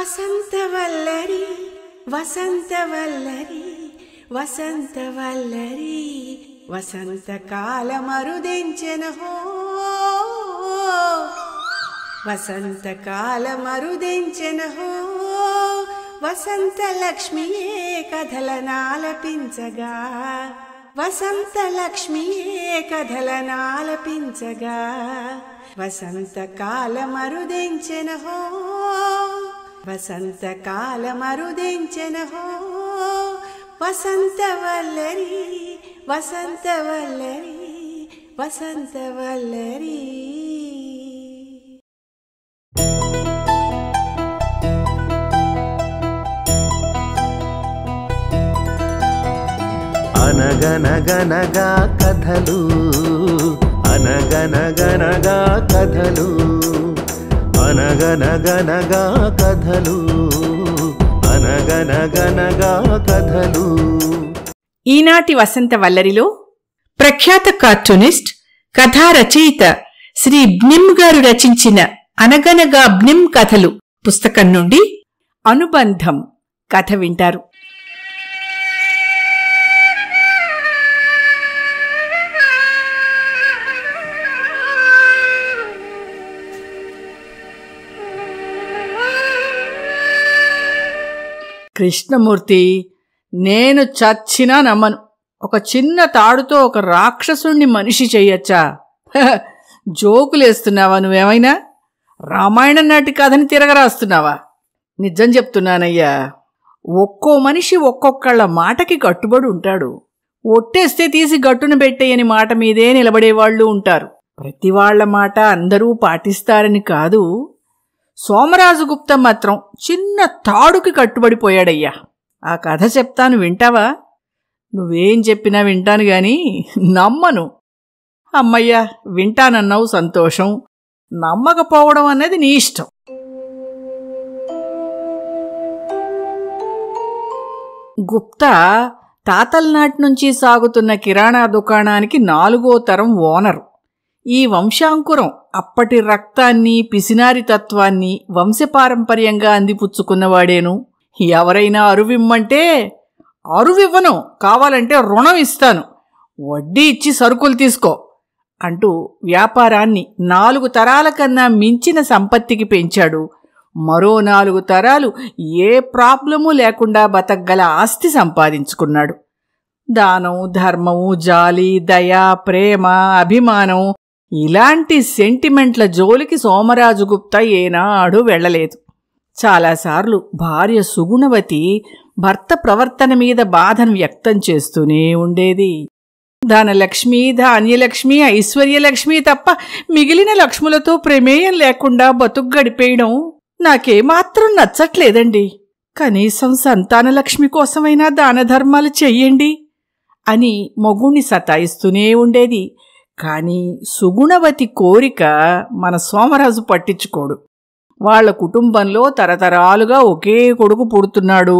వసంత వసంత వసంత వల్లరి వల్లరి వల్లరి వసంతవల్లరి వసంతవల్లరి వసంతవల్లరి వసంతకాల మరుదెంచెనహో వసంతకాల వసంత వసంతలక్ష్మియే కథలనాలపించగా వసంతలక్ష్మియే కథలనాలపించగా వసంతకాల హో వసంత వసంత హో వల్లరి వసంత వల్లరి వసంత వల్లరి అనగనగనగా కథలు అనగనగనగా కథలు అనగనగనగా కథలు అనగనగనగా కథలు ఈనాటి వసంత వల్లరిలో ప్రఖ్యాత కార్టూనిస్ట్ కథా రచయిత శ్రీ బ్నిమ్ గారు రచించిన అనగనగా బ్నిమ్ కథలు పుస్తకం నుండి అనుబంధం కథ వింటారు కృష్ణమూర్తి నేను చచ్చినా నమ్మను ఒక చిన్న తాడుతో ఒక రాక్షసుణ్ణి మనిషి చెయ్యొచ్చా జోకులేస్తున్నావా నువ్వేమైనా రామాయణం నాటి కథని తిరగరాస్తున్నావా నిజం చెప్తున్నానయ్యా ఒక్కో మనిషి ఒక్కొక్కళ్ళ మాటకి కట్టుబడి ఉంటాడు ఒట్టేస్తే తీసి గట్టును పెట్టేయని మాట మీదే నిలబడేవాళ్ళు ఉంటారు ప్రతి మాట అందరూ పాటిస్తారని కాదు సోమరాజుగుప్తం మాత్రం చిన్న తాడుకి కట్టుబడిపోయాడయ్యా ఆ కథ చెప్తాను వింటావా నువ్వేం చెప్పినా వింటాను గాని నమ్మను అమ్మయ్యా వింటానన్నావు సంతోషం నమ్మకపోవడం అనేది నీ ఇష్టం గుప్తా తాతల్నాటి నుంచి సాగుతున్న కిరాణా దుకాణానికి నాలుగో తరం ఓనరు ఈ వంశాంకురం అప్పటి రక్తాన్ని పిసినారి తత్వాన్ని వంశపారంపర్యంగా అందిపుచ్చుకున్నవాడేను ఎవరైనా అరువిమ్మంటే అరువివ్వను కావాలంటే రుణం ఇస్తాను వడ్డీ ఇచ్చి సరుకులు తీసుకో అంటూ వ్యాపారాన్ని నాలుగు తరాల కన్నా మించిన సంపత్తికి పెంచాడు మరో నాలుగు తరాలు ఏ ప్రాబ్లము లేకుండా బతకగల ఆస్తి సంపాదించుకున్నాడు దానం ధర్మము జాలి దయ ప్రేమ అభిమానం ఇలాంటి సెంటిమెంట్ల జోలికి సోమరాజుగుప్త ఏనాడు వెళ్ళలేదు చాలాసార్లు భార్య సుగుణవతి భర్త ప్రవర్తన మీద బాధను వ్యక్తం చేస్తూనే ఉండేది ధనలక్ష్మి ధాన్యలక్ష్మి ఐశ్వర్యలక్ష్మి తప్ప మిగిలిన లక్ష్ములతో ప్రమేయం లేకుండా బతుకు గడిపేయడం నాకేమాత్రం నచ్చట్లేదండి కనీసం సంతానలక్ష్మి కోసమైనా దానధర్మాలు చెయ్యండి అని మొగుణ్ణి సతాయిస్తూనే ఉండేది కానీ సుగుణవతి కోరిక మన సోమరాజు పట్టించుకోడు వాళ్ల కుటుంబంలో తరతరాలుగా ఒకే కొడుకు పుడుతున్నాడు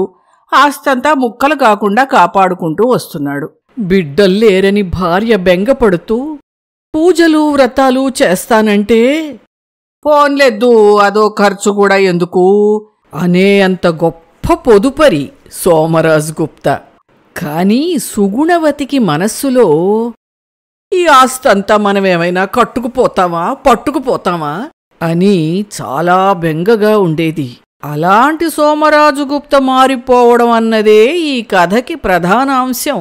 ఆస్తంతా ముక్కలు కాకుండా కాపాడుకుంటూ వస్తున్నాడు బిడ్డల్లేరని భార్య బెంగపడుతూ పూజలు వ్రతాలు చేస్తానంటే పోన్లేద్దు అదో ఖర్చు కూడా ఎందుకు అనే అంత గొప్ప పొదుపరి సోమరాజ్ గుప్త కానీ సుగుణవతికి మనస్సులో ఈ ఆస్తి అంతా మనం ఏమైనా కట్టుకుపోతామా పట్టుకుపోతామా అని చాలా బెంగగా ఉండేది అలాంటి సోమరాజుగుప్త మారిపోవడం అన్నదే ఈ కథకి ప్రధాన అంశం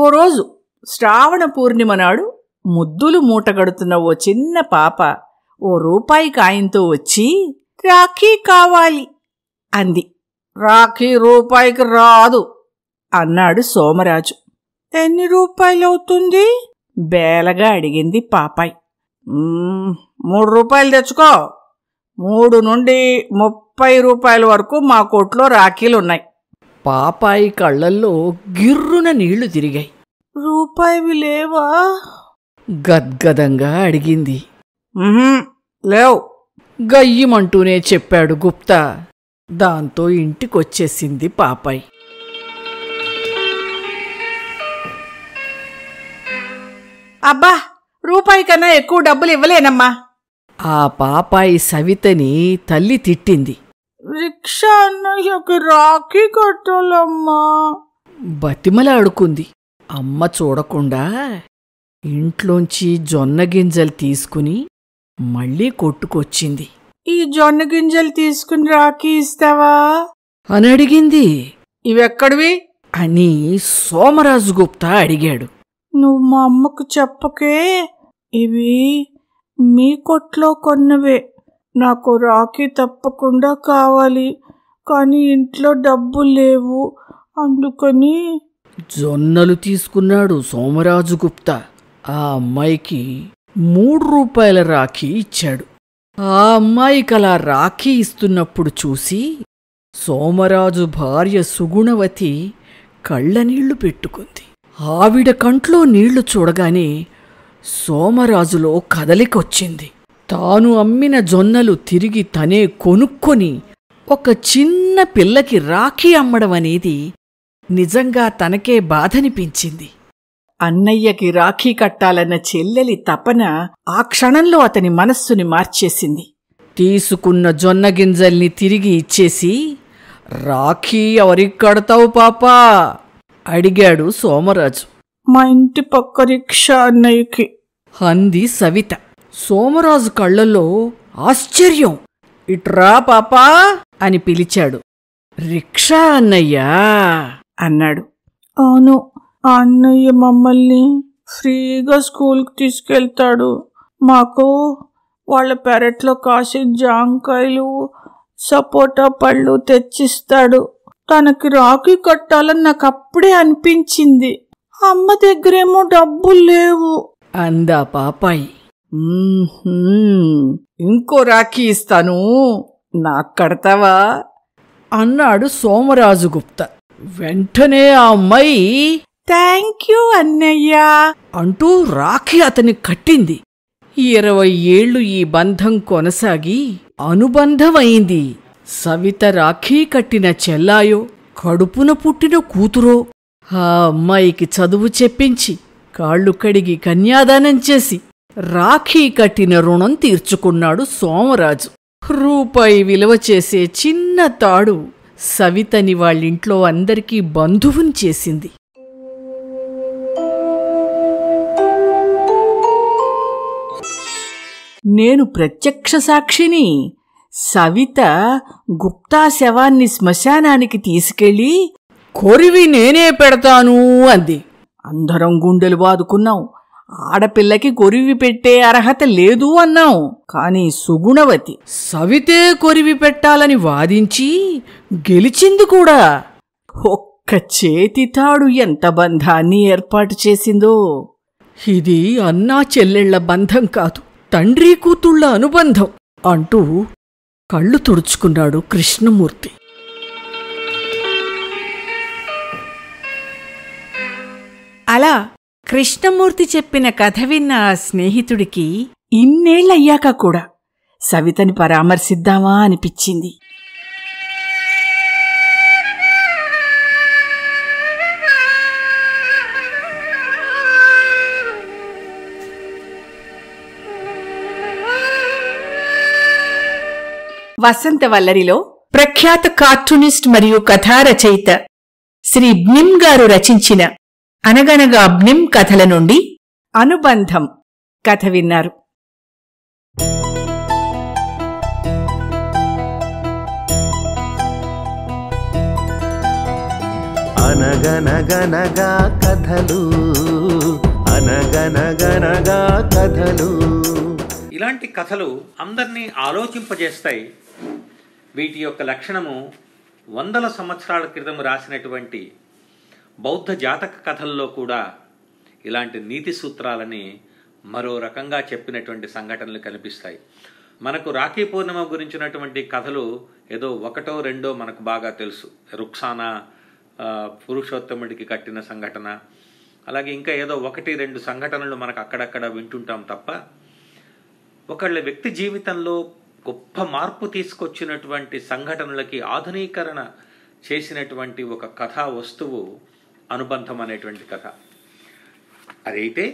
ఓ రోజు శ్రావణ పూర్ణిమ నాడు ముద్దులు మూటగడుతున్న ఓ చిన్న పాప ఓ రూపాయి కాయంతో వచ్చి రాఖీ కావాలి అంది రాఖీ రూపాయికి రాదు అన్నాడు సోమరాజు ఎన్ని రూపాయలవుతుంది బేలగా అడిగింది పాపాయ్ మూడు రూపాయలు తెచ్చుకో మూడు నుండి ముప్పై రూపాయల వరకు మా కొట్లో రాఖీలున్నాయి పాపాయి కళ్ళల్లో గిర్రున నీళ్లు తిరిగాయి రూపాయి లేవా గద్గదంగా అడిగింది లేవు గయ్యమంటూనే చెప్పాడు గుప్తా దాంతో ఇంటికొచ్చేసింది పాపాయి అబ్బా రూపాయి కన్నా ఎక్కువ డబ్బులు ఇవ్వలేనమ్మా ఆ పాపాయి సవితని తల్లి తిట్టింది రిక్షా రాఖీ కట్టాలమ్మా బతిమలాడుకుంది అమ్మ చూడకుండా ఇంట్లోంచి జొన్న గింజలు తీసుకుని మళ్ళీ కొట్టుకొచ్చింది ఈ జొన్న గింజలు తీసుకుని రాకి ఇస్తావా అని అడిగింది ఇవెక్కడివి అని సోమరాజు గుప్తా అడిగాడు నువ్వు మా అమ్మకు చెప్పకే ఇవి మీ కొట్లో కొన్నవే నాకు రాఖీ తప్పకుండా కావాలి కానీ ఇంట్లో డబ్బులు లేవు అందుకని జొన్నలు తీసుకున్నాడు సోమరాజు గుప్తా ఆ అమ్మాయికి మూడు రూపాయల రాఖీ ఇచ్చాడు ఆ అమ్మాయి అలా రాఖీ ఇస్తున్నప్పుడు చూసి సోమరాజు భార్య సుగుణవతి కళ్ళనీళ్లు పెట్టుకుంది ఆవిడ కంట్లో నీళ్లు చూడగానే సోమరాజులో కదలికొచ్చింది తాను అమ్మిన జొన్నలు తిరిగి తనే కొనుక్కొని ఒక చిన్న పిల్లకి రాఖీ అమ్మడం అనేది నిజంగా తనకే బాధనిపించింది అన్నయ్యకి రాఖీ కట్టాలన్న చెల్లెలి తపన ఆ క్షణంలో అతని మనస్సుని మార్చేసింది తీసుకున్న జొన్న గింజల్ని తిరిగి ఇచ్చేసి రాఖీ ఎవరికి కడతావు పాపా అడిగాడు సోమరాజు మా ఇంటి పక్క రిక్షా అన్నయ్యకి అంది సవిత సోమరాజు కళ్ళల్లో ఆశ్చర్యం ఇట్రా పాపా అని పిలిచాడు రిక్షా అన్నయ్యా అన్నాడు అవును అన్నయ్య మమ్మల్ని ఫ్రీగా స్కూల్కి తీసుకెళ్తాడు మాకు వాళ్ళ పెరట్లో కాసే జాంకాయలు సపోటా పళ్ళు తెచ్చిస్తాడు తనకి రాఖీ కట్టాలని నాకు అప్పుడే అనిపించింది అమ్మ దగ్గరేమో డబ్బులు లేవు అందా పాపాయి ఇంకో రాఖీ ఇస్తాను నాకు కడతావా అన్నాడు సోమరాజు గుప్త వెంటనే ఆ అమ్మాయి థ్యాంక్ యూ అన్నయ్యా అంటూ రాఖీ అతన్ని కట్టింది ఇరవై ఏళ్ళు ఈ బంధం కొనసాగి అనుబంధమైంది సవిత రాఖీ కట్టిన చెల్లాయో కడుపున పుట్టిన కూతురో ఆ అమ్మాయికి చదువు చెప్పించి కాళ్ళు కడిగి కన్యాదానం చేసి రాఖీ కట్టిన రుణం తీర్చుకున్నాడు సోమరాజు రూపాయి విలువ చేసే చిన్న తాడు సవితని వాళ్ళింట్లో అందరికీ బంధువుని చేసింది నేను ప్రత్యక్ష సాక్షిని సవిత గుప్తా శవాన్ని శ్మశానానికి తీసుకెళ్ళి కొరివి నేనే పెడతాను అంది అందరం గుండెలు బాదుకున్నాం ఆడపిల్లకి కొరివి పెట్టే అర్హత లేదు అన్నాం కానీ సుగుణవతి సవితే కొరివి పెట్టాలని వాదించి గెలిచింది కూడా ఒక్క చేతి తాడు ఎంత బంధాన్ని ఏర్పాటు చేసిందో ఇది అన్నా చెల్లెళ్ల బంధం కాదు తండ్రి కూతుళ్ళ అనుబంధం అంటూ కళ్ళు తుడుచుకున్నాడు కృష్ణమూర్తి అలా కృష్ణమూర్తి చెప్పిన కథ విన్న ఆ స్నేహితుడికి ఇన్నేళ్ళయ్యాక కూడా సవితని పరామర్శిద్దామా అనిపించింది వసంత వల్లరిలో ప్రఖ్యాత కార్టూనిస్ట్ మరియు కథా రచయిత శ్రీ బ్నిమ్ గారు రచించిన అనగనగా బ్నిమ్ కథల నుండి అనుబంధం కథ విన్నారు అనగనగనగా కథలు అనగనగనగా కథలు ఇలాంటి కథలు అందరినీ ఆలోచింపజేస్తాయి వీటి యొక్క లక్షణము వందల సంవత్సరాల క్రితం రాసినటువంటి బౌద్ధ జాతక కథల్లో కూడా ఇలాంటి నీతి సూత్రాలని మరో రకంగా చెప్పినటువంటి సంఘటనలు కనిపిస్తాయి మనకు రాఖీ పూర్ణిమ గురించినటువంటి కథలు ఏదో ఒకటో రెండో మనకు బాగా తెలుసు రుక్సానా పురుషోత్తముడికి కట్టిన సంఘటన అలాగే ఇంకా ఏదో ఒకటి రెండు సంఘటనలు మనకు అక్కడక్కడ వింటుంటాం తప్ప ఒకళ్ళ వ్యక్తి జీవితంలో గొప్ప మార్పు తీసుకొచ్చినటువంటి సంఘటనలకి ఆధునీకరణ చేసినటువంటి ఒక కథా వస్తువు అనుబంధం అనేటువంటి కథ అదైతే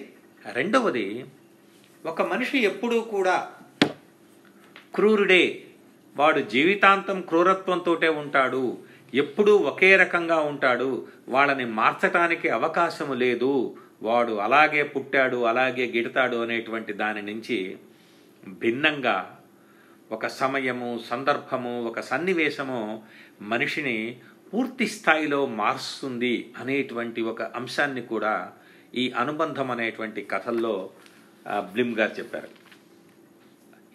రెండవది ఒక మనిషి ఎప్పుడూ కూడా క్రూరుడే వాడు జీవితాంతం క్రూరత్వంతో ఉంటాడు ఎప్పుడూ ఒకే రకంగా ఉంటాడు వాళ్ళని మార్చటానికి అవకాశము లేదు వాడు అలాగే పుట్టాడు అలాగే గిడతాడు అనేటువంటి దాని నుంచి భిన్నంగా ఒక సమయము సందర్భము ఒక సన్నివేశము మనిషిని పూర్తి స్థాయిలో మారుస్తుంది అనేటువంటి ఒక అంశాన్ని కూడా ఈ అనుబంధం అనేటువంటి కథల్లో బ్లిమ్ గారు చెప్పారు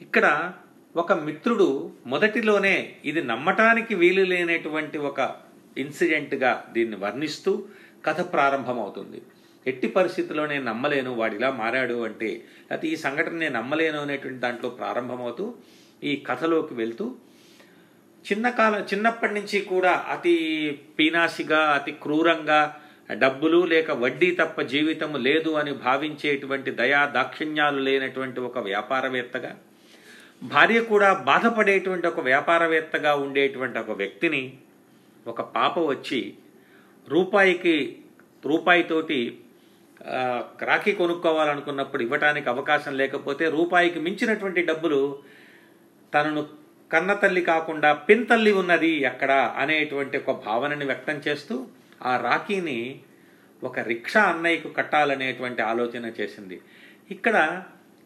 ఇక్కడ ఒక మిత్రుడు మొదటిలోనే ఇది నమ్మటానికి వీలు లేనటువంటి ఒక ఇన్సిడెంట్గా దీన్ని వర్ణిస్తూ కథ ప్రారంభమవుతుంది ఎట్టి పరిస్థితుల్లో నేను నమ్మలేను వాడిలా మారాడు అంటే అయితే ఈ సంఘటన నేను నమ్మలేను అనేటువంటి దాంట్లో ప్రారంభమవుతూ ఈ కథలోకి వెళ్తూ చిన్న చిన్నప్పటి నుంచి కూడా అతి పీనాసిగా అతి క్రూరంగా డబ్బులు లేక వడ్డీ తప్ప జీవితం లేదు అని భావించేటువంటి దయా దాక్షిణ్యాలు లేనటువంటి ఒక వ్యాపారవేత్తగా భార్య కూడా బాధపడేటువంటి ఒక వ్యాపారవేత్తగా ఉండేటువంటి ఒక వ్యక్తిని ఒక పాప వచ్చి రూపాయికి రూపాయితోటి రాఖీ కొనుక్కోవాలనుకున్నప్పుడు ఇవ్వటానికి అవకాశం లేకపోతే రూపాయికి మించినటువంటి డబ్బులు తనను కన్నతల్లి కాకుండా పింతల్లి ఉన్నది అక్కడ అనేటువంటి ఒక భావనని వ్యక్తం చేస్తూ ఆ రాఖీని ఒక రిక్షా అన్నయ్యకు కట్టాలనేటువంటి ఆలోచన చేసింది ఇక్కడ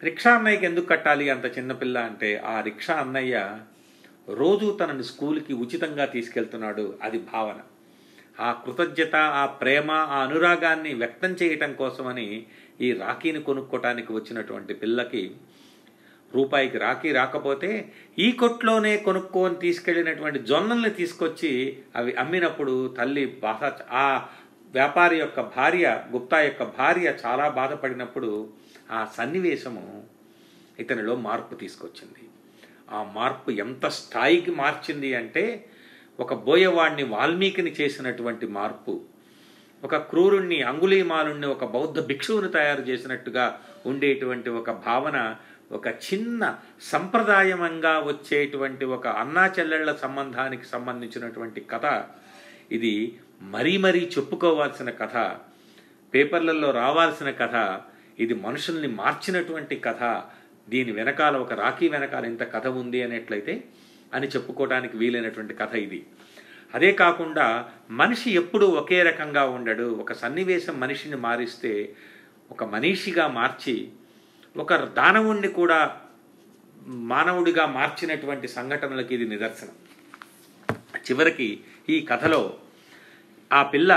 రిక్షా అన్నయ్యకి ఎందుకు కట్టాలి అంత చిన్నపిల్ల అంటే ఆ రిక్షా అన్నయ్య రోజు తనని స్కూల్కి ఉచితంగా తీసుకెళ్తున్నాడు అది భావన ఆ కృతజ్ఞత ఆ ప్రేమ ఆ అనురాగాన్ని వ్యక్తం చేయటం కోసమని ఈ రాఖీని కొనుక్కోటానికి వచ్చినటువంటి పిల్లకి రూపాయికి రాకి రాకపోతే ఈ కొట్లోనే కొనుక్కొని తీసుకెళ్ళినటువంటి జొన్నల్ని తీసుకొచ్చి అవి అమ్మినప్పుడు తల్లి బాధ ఆ వ్యాపారి యొక్క భార్య గుప్తా యొక్క భార్య చాలా బాధపడినప్పుడు ఆ సన్నివేశము ఇతనిలో మార్పు తీసుకొచ్చింది ఆ మార్పు ఎంత స్థాయికి మార్చింది అంటే ఒక బోయవాడిని వాల్మీకిని చేసినటువంటి మార్పు ఒక క్రూరుణ్ణి అంగులీమాలుణ్ణి ఒక బౌద్ధ భిక్షువుని తయారు చేసినట్టుగా ఉండేటువంటి ఒక భావన ఒక చిన్న సంప్రదాయంగా వచ్చేటువంటి ఒక అన్నా చెల్లెళ్ల సంబంధానికి సంబంధించినటువంటి కథ ఇది మరీ మరీ చెప్పుకోవాల్సిన కథ పేపర్లలో రావాల్సిన కథ ఇది మనుషుల్ని మార్చినటువంటి కథ దీని వెనకాల ఒక రాఖీ వెనకాల ఇంత కథ ఉంది అనేట్లయితే అని చెప్పుకోవడానికి వీలైనటువంటి కథ ఇది అదే కాకుండా మనిషి ఎప్పుడూ ఒకే రకంగా ఉండడు ఒక సన్నివేశం మనిషిని మారిస్తే ఒక మనీషిగా మార్చి ఒక దానవుణ్ణి కూడా మానవుడిగా మార్చినటువంటి సంఘటనలకి ఇది నిదర్శనం చివరికి ఈ కథలో ఆ పిల్ల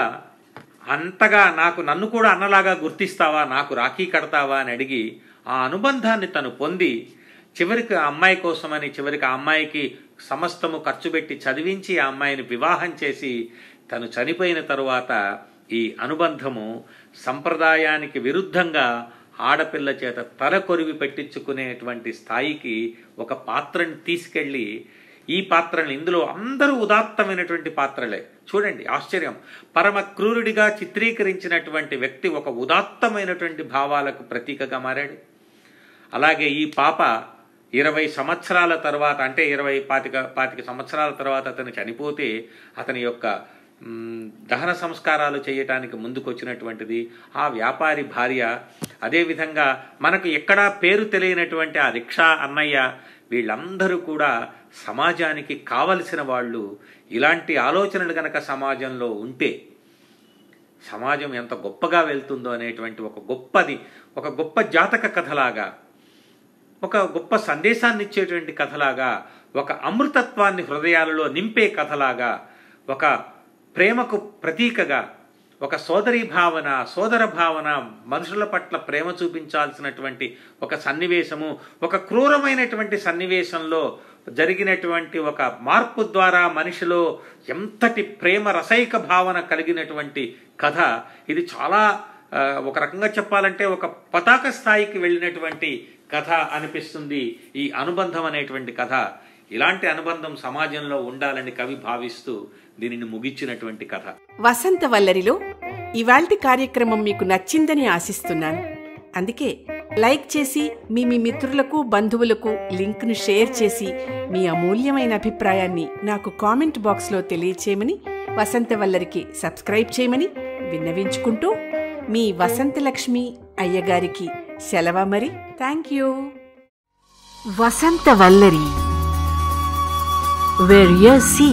అంతగా నాకు నన్ను కూడా అన్నలాగా గుర్తిస్తావా నాకు రాఖీ కడతావా అని అడిగి ఆ అనుబంధాన్ని తను పొంది చివరికి ఆ అమ్మాయి కోసమని చివరికి ఆ అమ్మాయికి సమస్తము ఖర్చు పెట్టి చదివించి ఆ అమ్మాయిని వివాహం చేసి తను చనిపోయిన తరువాత ఈ అనుబంధము సంప్రదాయానికి విరుద్ధంగా ఆడపిల్ల చేత తల కొరివి పెట్టించుకునేటువంటి స్థాయికి ఒక పాత్రని తీసుకెళ్ళి ఈ పాత్రలు ఇందులో అందరూ ఉదాత్తమైనటువంటి పాత్రలే చూడండి ఆశ్చర్యం పరమ క్రూరుడిగా చిత్రీకరించినటువంటి వ్యక్తి ఒక ఉదాత్తమైనటువంటి భావాలకు ప్రతీకగా మారాడు అలాగే ఈ పాప ఇరవై సంవత్సరాల తర్వాత అంటే ఇరవై పాతిక పాతిక సంవత్సరాల తర్వాత అతను చనిపోతే అతని యొక్క దహన సంస్కారాలు చేయటానికి ముందుకొచ్చినటువంటిది ఆ వ్యాపారి భార్య అదేవిధంగా మనకు ఎక్కడా పేరు తెలియనటువంటి ఆ రిక్షా అన్నయ్య వీళ్ళందరూ కూడా సమాజానికి కావలసిన వాళ్ళు ఇలాంటి ఆలోచనలు గనక సమాజంలో ఉంటే సమాజం ఎంత గొప్పగా వెళ్తుందో అనేటువంటి ఒక గొప్పది ఒక గొప్ప జాతక కథలాగా ఒక గొప్ప సందేశాన్ని ఇచ్చేటువంటి కథలాగా ఒక అమృతత్వాన్ని హృదయాలలో నింపే కథలాగా ఒక ప్రేమకు ప్రతీకగా ఒక సోదరీ భావన సోదర భావన మనుషుల పట్ల ప్రేమ చూపించాల్సినటువంటి ఒక సన్నివేశము ఒక క్రూరమైనటువంటి సన్నివేశంలో జరిగినటువంటి ఒక మార్పు ద్వారా మనిషిలో ఎంతటి ప్రేమ రసైక భావన కలిగినటువంటి కథ ఇది చాలా ఒక రకంగా చెప్పాలంటే ఒక పతాక స్థాయికి వెళ్ళినటువంటి కథ అనిపిస్తుంది ఈ అనుబంధం అనేటువంటి కథ ఇలాంటి అనుబంధం సమాజంలో ఉండాలని కవి భావిస్తూ దీనిని ముగించినటువంటి కథ వసంత వల్లరిలో ఇవాల్టి కార్యక్రమం మీకు నచ్చిందని ఆశిస్తున్నాను అందుకే లైక్ చేసి మీ మీ మిత్రులకు బంధువులకు లింక్ను షేర్ చేసి మీ అమూల్యమైన అభిప్రాయాన్ని నాకు కామెంట్ బాక్స్లో తెలియచేయమని వసంత వల్లరికి సబ్స్క్రైబ్ చేయమని విన్నవించుకుంటూ మీ వసంతలక్ష్మి అయ్యగారికి సెలవ మరి thank you Vasantha Vallari where you see